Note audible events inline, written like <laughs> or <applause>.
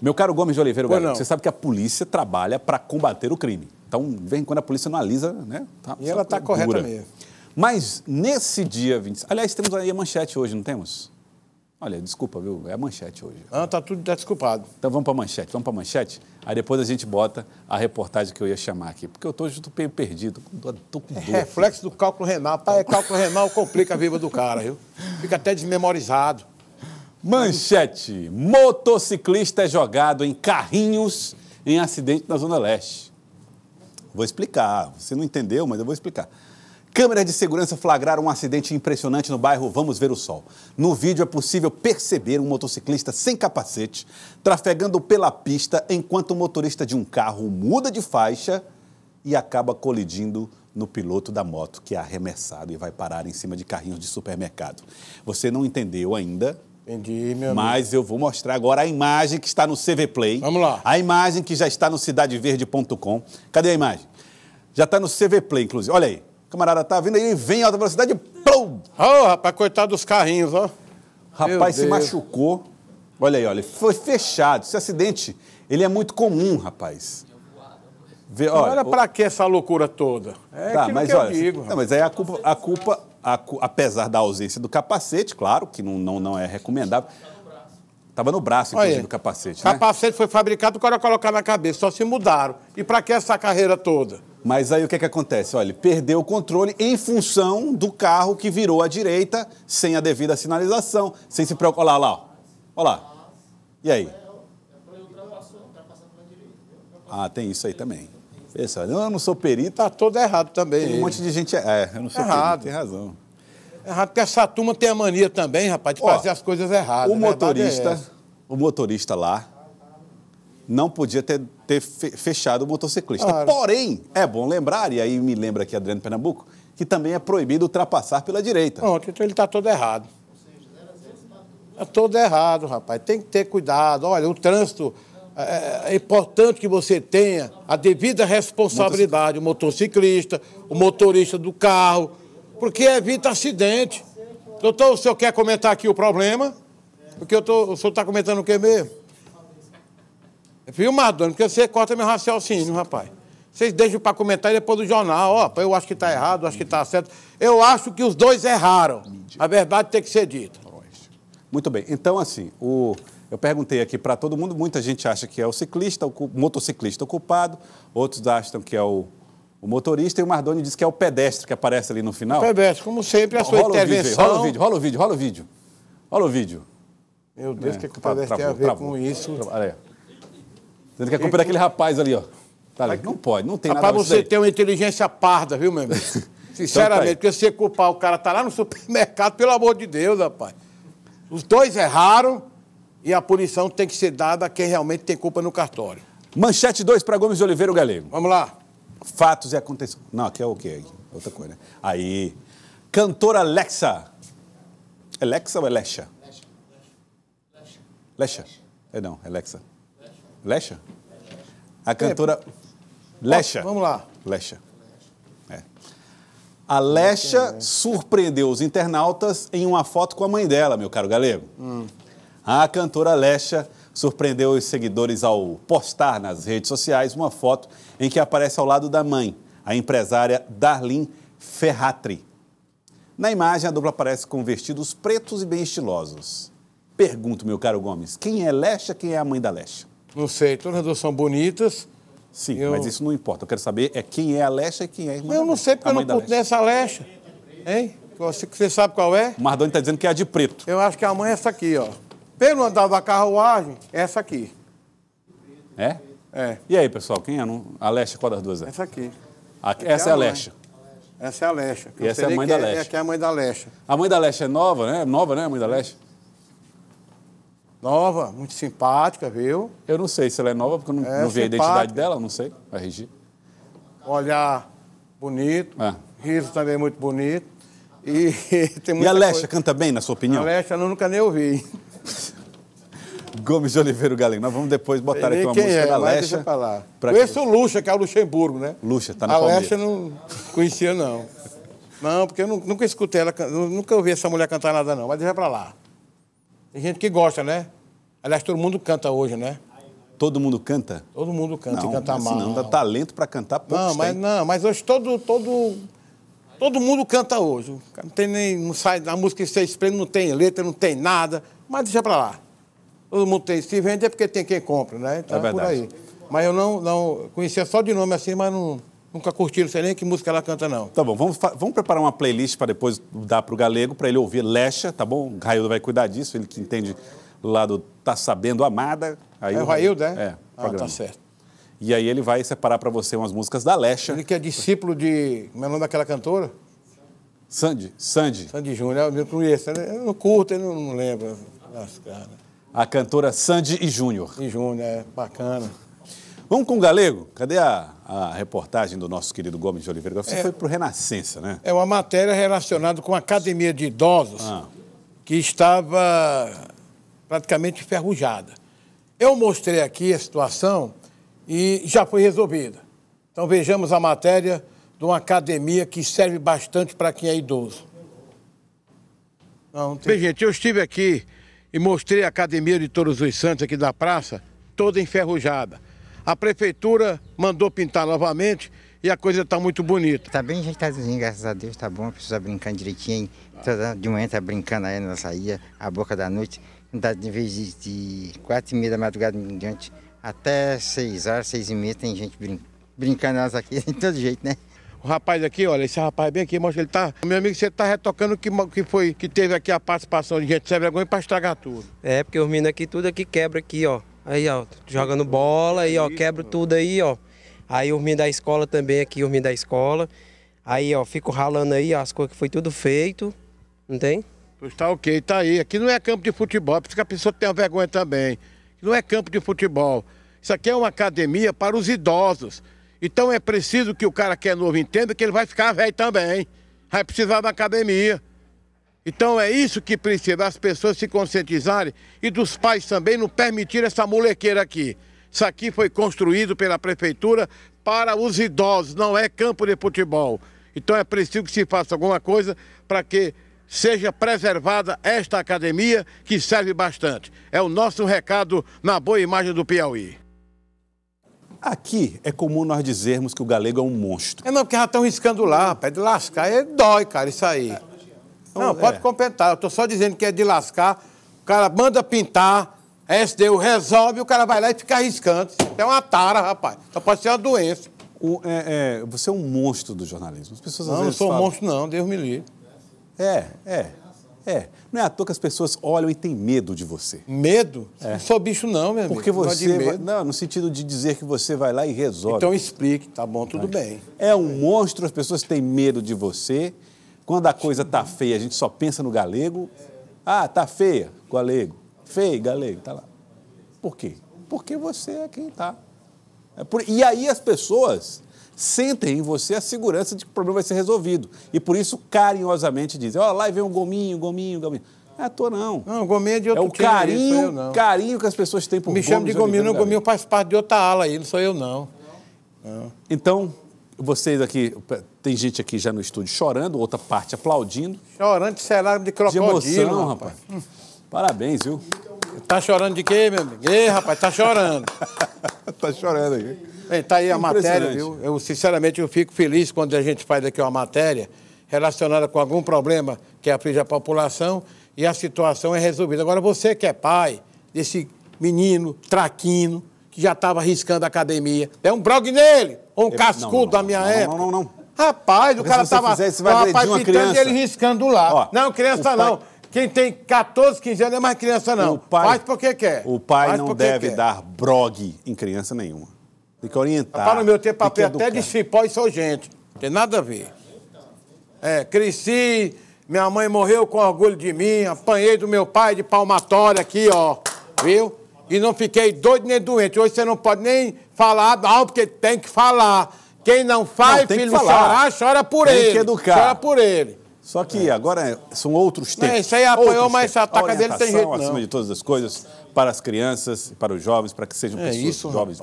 Meu caro Gomes de Oliveira, Garoto, você sabe que a polícia trabalha para combater o crime. Então, vem quando a polícia analisa, né? Tá, e ela está correta mesmo. Mas nesse dia 20. Aliás, temos aí a manchete hoje, não temos? Olha, desculpa, viu? É a manchete hoje. Ah, tá tudo tá desculpado. Então vamos para manchete, vamos para manchete. Aí depois a gente bota a reportagem que eu ia chamar aqui, porque eu estou junto meio perdido, tô, tô com dor. É reflexo do cálculo renal. Pai, é cálculo renal complica a vida do cara, viu? Fica até desmemorizado. Manchete: motociclista é jogado em carrinhos em acidente na Zona Leste. Vou explicar. Você não entendeu, mas eu vou explicar. Câmeras de segurança flagraram um acidente impressionante no bairro Vamos Ver o Sol. No vídeo é possível perceber um motociclista sem capacete trafegando pela pista enquanto o motorista de um carro muda de faixa e acaba colidindo no piloto da moto, que é arremessado e vai parar em cima de carrinhos de supermercado. Você não entendeu ainda, Entendi, meu Mas eu vou mostrar agora a imagem que está no CV Play. Vamos lá. A imagem que já está no cidadeverde.com. Cadê a imagem? Já está no CV Play, inclusive. Olha aí. O camarada tá vindo aí, vem em alta velocidade. Plum! Oh, rapaz, coitado dos carrinhos, ó. Rapaz, se machucou. Olha aí, olha. Foi fechado. Esse acidente, ele é muito comum, rapaz. Vê, olha, olha pra que essa loucura toda? É tá, mas que olha, digo, não, mas aí é a culpa, a culpa apesar da ausência do capacete, claro, que não, não, não é recomendável. Estava no braço, inclusive, Olha, do capacete. Né? Capacete foi fabricado para colocar na cabeça, só se mudaram. E para que essa carreira toda? Mas aí o que, é que acontece? Olha, perdeu o controle em função do carro que virou à direita, sem a devida sinalização, sem se preocupar. Olha lá, olha lá. E aí? É, é ah, tem isso aí também. Pensa, eu não sou perito, está todo errado também. Tem um monte de gente. É, eu não sou errado, perito. tem razão. Errado, porque essa turma tem a mania também, rapaz, de Ó, fazer as coisas erradas. O né? motorista, é o motorista lá não podia ter, ter fechado o motociclista. Claro. Porém, é bom lembrar, e aí me lembra aqui Adriano Pernambuco, que também é proibido ultrapassar pela direita. Pronto, então ele está todo errado. Está todo errado, rapaz. Tem que ter cuidado. Olha, o trânsito é, é importante que você tenha a devida responsabilidade, o motociclista, o motorista do carro, porque evita acidente. Doutor, o senhor quer comentar aqui o problema? Porque eu tô, o senhor está comentando o que mesmo? É filmado, dono, porque você corta meu raciocínio, rapaz. Vocês deixam para comentar depois do jornal. Ó, eu acho que está errado, eu acho que está certo. Eu acho que os dois erraram. A verdade tem que ser dita. Muito bem. Então, assim, o eu perguntei aqui para todo mundo, muita gente acha que é o ciclista, o motociclista ocupado, outros acham que é o, o motorista, e o Mardoni diz que é o pedestre que aparece ali no final. O pedestre, como sempre, a sua rola intervenção... O vídeo, rola o vídeo, rola o vídeo, rola o vídeo. Meu Deus, o é, que, é que o é, pedestre travou, tem a ver travou, com isso? Olha aí. que a culpa é daquele rapaz ali, ó. Tá ali. Não pode, não tem Rapaz, nada a ver. você tem uma inteligência parda, viu, meu amigo? Sinceramente, <laughs> então, tá porque você culpar o cara tá lá no supermercado, pelo amor de Deus, rapaz. Os dois erraram, e a punição tem que ser dada a quem realmente tem culpa no cartório. Manchete 2 para Gomes de Oliveira, o Galego. Vamos lá. Fatos e acontecimentos. Não, aqui é o quê? Outra coisa, né? Aí. Cantora Alexa é Alexa ou é Lexa? Lexa. É não, é Lexa. Lexa? A cantora. É. Lexa. Vamos lá. Lexa. É. A Lexa surpreendeu os internautas em uma foto com a mãe dela, meu caro galego. Hum. A cantora Lesha surpreendeu os seguidores ao postar nas redes sociais uma foto em que aparece ao lado da mãe, a empresária Darlene Ferratri. Na imagem, a dupla aparece com vestidos pretos e bem estilosos. Pergunto, meu caro Gomes, quem é Lesha, quem é a mãe da Lesha? Não sei, todas as duas são bonitas. Sim, eu... mas isso não importa. Eu quero saber é quem é a Lesha e quem é a irmã Eu não sei porque eu não curto nessa Lesha. Hein? Você, você sabe qual é? O Mardoni está dizendo que é a de preto. Eu acho que a mãe é essa aqui, ó pelo andar da carruagem, essa aqui. É? É. E aí, pessoal, quem é? A leste, qual das duas é? Essa aqui. A, essa, é a leste. Essa é a Lecha. É e essa é, é, é a mãe da Lecha. Aqui é a mãe da Lecha. A mãe da Lecha é nova, né? Nova, né, a mãe da Lecha? Nova, muito simpática, viu? Eu não sei se ela é nova, porque eu não, é, não vi a identidade dela, não sei. vai regir Olhar bonito, é. riso também muito bonito. E, <laughs> tem muita e a Lecha canta bem, na sua opinião? A Lecha eu nunca nem ouvi. Gomes de Oliveira Galeno. Nós vamos depois botar aqui uma música é, da Lecha. Conheço o Luxa, que é o Luxemburgo, né? Luxa, tá na A Palmeiras. não conhecia, não. Não, porque eu nunca escutei ela, nunca ouvi essa mulher cantar nada, não. Mas deixa pra lá. Tem gente que gosta, né? Aliás, todo mundo canta hoje, né? Todo mundo canta? Todo mundo canta não, e canta mal. Não, dá talento para cantar pouco. Não, mas, tem. não, mas hoje todo, todo, todo mundo canta hoje. Não tem nem. Não sai, a música que você não tem letra, não tem nada. Mas deixa para lá. Todo mundo tem. Se vende é porque tem quem compra, né? Então, é verdade. por aí. Mas eu não, não conhecia só de nome assim, mas não, nunca curti, não sei nem que música ela canta, não. Tá bom, vamos, vamos preparar uma playlist para depois dar para o galego, para ele ouvir Lecha, tá bom? O Raildo vai cuidar disso, ele que entende lá do Tá Sabendo Amada. Aí é o Raildo, é? É. Ah, tá programa. tá certo. E aí ele vai separar para você umas músicas da Lecha. Ele que é discípulo de... Como é o nome daquela cantora? Sandy. Sandy. Sandy Júnior. É, eu não conheço. É, eu não curto, eu não, não lembro. As caras a cantora Sandy e Júnior. E Júnior, é bacana. Vamos com o Galego? Cadê a, a reportagem do nosso querido Gomes de Oliveira? Você é, foi para o Renascença, né? É uma matéria relacionada com a academia de idosos ah. que estava praticamente enferrujada. Eu mostrei aqui a situação e já foi resolvida. Então vejamos a matéria de uma academia que serve bastante para quem é idoso. Não, não tem... Bem, gente, eu estive aqui e mostrei a Academia de Todos os Santos aqui da praça, toda enferrujada. A prefeitura mandou pintar novamente e a coisa está muito bonita. Está bem gente ajeitadozinho, graças a Deus, está bom, Precisa tá brincar direitinho. Toda tá de manhã está brincando aí na saía, a boca da noite. Em de vez de quatro e meia da madrugada em diante até seis horas, seis e meia tem gente brincando. Brincando elas aqui, <laughs> de todo jeito, né? O rapaz aqui, olha, esse rapaz bem aqui, mostra ele tá. Meu amigo, você tá retocando que, que foi, que teve aqui a participação de gente sem vergonha pra estragar tudo. É, porque os meninos aqui, tudo aqui quebra aqui, ó. Aí, ó, jogando bola, aí, ó, quebra tudo aí, ó. Aí os meninos da escola também aqui, os meninos da escola. Aí, ó, fico ralando aí, ó, as coisas que foi tudo feito, não tem? Pois tá ok, tá aí. Aqui não é campo de futebol, precisa que a pessoa tenha vergonha também. Não é campo de futebol. Isso aqui é uma academia para os idosos. Então é preciso que o cara que é novo entenda que ele vai ficar velho também, vai precisar da academia. Então é isso que precisa, as pessoas se conscientizarem e dos pais também não permitir essa molequeira aqui. Isso aqui foi construído pela prefeitura para os idosos, não é campo de futebol. Então é preciso que se faça alguma coisa para que seja preservada esta academia que serve bastante. É o nosso recado na boa imagem do Piauí. Aqui é comum nós dizermos que o galego é um monstro. É não, porque já estão riscando lá, rapaz. De lascar é dói, cara, isso aí. Então, não, é. pode é. completar. Eu estou só dizendo que é de lascar. O cara manda pintar, é SDU resolve, o cara vai lá e fica riscando, É uma tara, rapaz. Então pode ser uma doença. O, é, é, você é um monstro do jornalismo. As pessoas não, às vezes não sou falam... um monstro, não. Deus me livre. É, é. É, não é à toa que as pessoas olham e têm medo de você. Medo? É. Não sou bicho não, meu amigo. Porque você... Não, vai... não, no sentido de dizer que você vai lá e resolve. Então explique, tá bom, tudo vai. É. bem. É um é. monstro, as pessoas têm medo de você. Quando a coisa tá feia, a gente só pensa no galego. Ah, tá feia, galego. Feio, galego, tá lá. Por quê? Porque você é quem tá. É e aí as pessoas sentem em você a segurança de que o problema vai ser resolvido. E por isso, carinhosamente dizem: ó, oh, lá vem um gominho, gominho, gominho. Não é à toa, não. Não, gominho é de outro É o carinho, eu, não. carinho que as pessoas têm por Me chama de gominho, não, gominho faz parte de outra ala aí, não sou eu, não. não. Então, vocês aqui, tem gente aqui já no estúdio chorando, outra parte aplaudindo. Chorando de cenário de crocodilo. De emoção, rapaz. Hum. Parabéns, viu? Tá chorando de quê, meu amigo? Ei, rapaz, tá chorando. <laughs> tá chorando aqui. Bem, tá aí a matéria, viu? Eu, sinceramente, eu fico feliz quando a gente faz aqui uma matéria relacionada com algum problema que aflige a população e a situação é resolvida. Agora, você que é pai desse menino traquino, que já estava arriscando a academia, é um brogue nele, ou um cascudo da minha não, época. Não, não, não. Rapaz, o Porque cara estava. O rapaz pintando e ele riscando lá. Ó, não, criança pai... não. Quem tem 14, 15 anos não é mais criança, não. O pai, Faz porque quer. O pai Faz não deve quer. dar brogue em criança nenhuma. Tem que orientar. Para o meu ter papel até de cipó e sou gente. Tem nada a ver. É, cresci, minha mãe morreu com orgulho de mim, apanhei do meu pai de palmatória aqui, ó. Viu? E não fiquei doido nem doente. Hoje você não pode nem falar mal, porque tem que falar. Quem não faz, não, filho, chorar, chora por tem ele. Tem que educar. Chora por ele. Só que é. agora são outros tempos. Não, isso aí apoiou, mas a ataca dele tem jeito não. acima de todas as coisas, para as crianças, para os jovens, para que sejam é, pessoas isso, jovens.